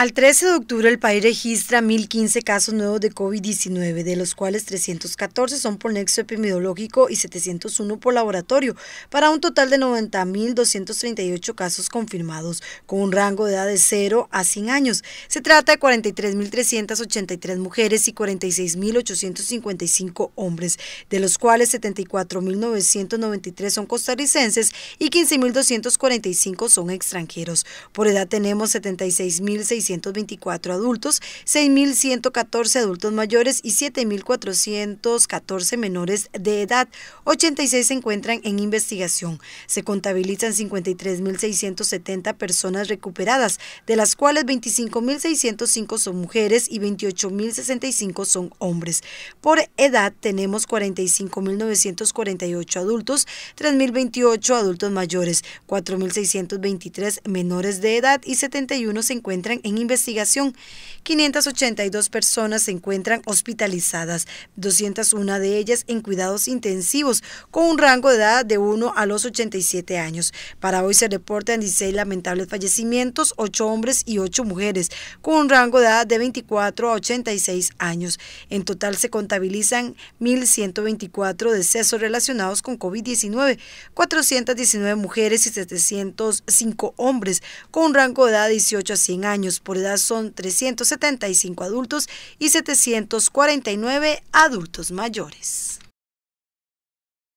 Al 13 de octubre el país registra 1.015 casos nuevos de COVID-19, de los cuales 314 son por nexo epidemiológico y 701 por laboratorio, para un total de 90.238 casos confirmados, con un rango de edad de 0 a 100 años. Se trata de 43.383 mujeres y 46.855 hombres, de los cuales 74.993 son costarricenses y 15.245 son extranjeros. Por edad tenemos 76.600 adultos, 6.114 adultos mayores y 7.414 menores de edad. 86 se encuentran en investigación. Se contabilizan 53.670 personas recuperadas, de las cuales 25.605 son mujeres y 28.065 son hombres. Por edad tenemos 45.948 adultos, 3.028 adultos mayores, 4.623 menores de edad y 71 se encuentran en investigación. 582 personas se encuentran hospitalizadas, 201 de ellas en cuidados intensivos, con un rango de edad de 1 a los 87 años. Para hoy se reportan 16 lamentables fallecimientos, 8 hombres y 8 mujeres, con un rango de edad de 24 a 86 años. En total se contabilizan 1.124 decesos relacionados con COVID-19, 419 mujeres y 705 hombres, con un rango de edad de 18 a 100 años por edad son 375 adultos y 749 adultos mayores.